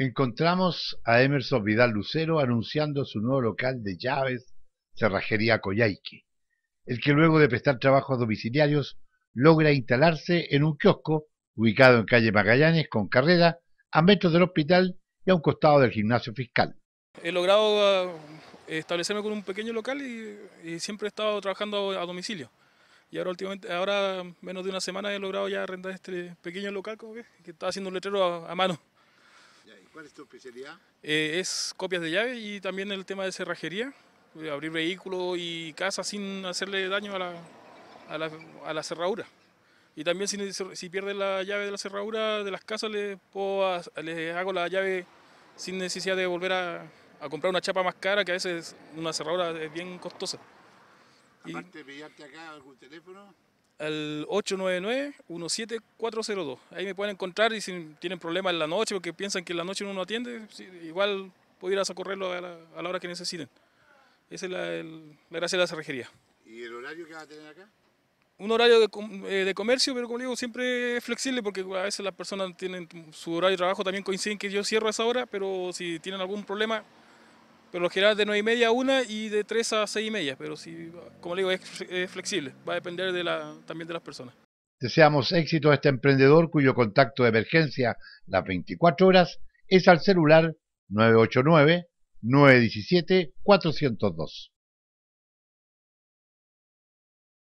Encontramos a Emerson Vidal Lucero anunciando su nuevo local de llaves, Cerrajería Coyhaique, el que luego de prestar trabajos domiciliarios logra instalarse en un kiosco ubicado en calle Magallanes con carrera, a metros del hospital y a un costado del gimnasio fiscal. He logrado eh, establecerme con un pequeño local y, siempre he estado trabajando a domicilio. Y ahora últimamente, ahora menos de una semana he logrado ya arrendar este pequeño local, que, que está haciendo un letrero a mano. ¿Cuál es tu especialidad? Eh, es copias de llaves y también el tema de cerrajería, eh, abrir vehículos y casas sin hacerle daño a la, a la, cerradura. Y también si, pierdes la llave de la cerradura de las casas, les, puedo, les hago la llave sin necesidad de volver a, a, comprar una chapa más cara, que a veces una cerradura es bien costosa. Aparte de pillarte acá algún teléfono al 899-17402. Ahí me pueden encontrar y si tienen problemas en la noche o que piensan que en la noche uno no atiende, igual puedo ir a socorrerlo a la, hora que necesiten. Esa es la, gracia de la cerrejería. ¿Y el horario que va a tener acá? Un horario de, eh, de, comercio, pero como digo, siempre es flexible porque a veces las personas tienen su horario de trabajo, también coinciden que yo cierro a esa hora, pero si tienen algún problema, pero lo general de 9 y media a 1 y de 3 a 6 y media. Pero si, como le digo, es, flexible. Va a depender también de las personas. Deseamos éxito a este emprendedor cuyo contacto de emergencia las 24 horas es al celular 989 917 402.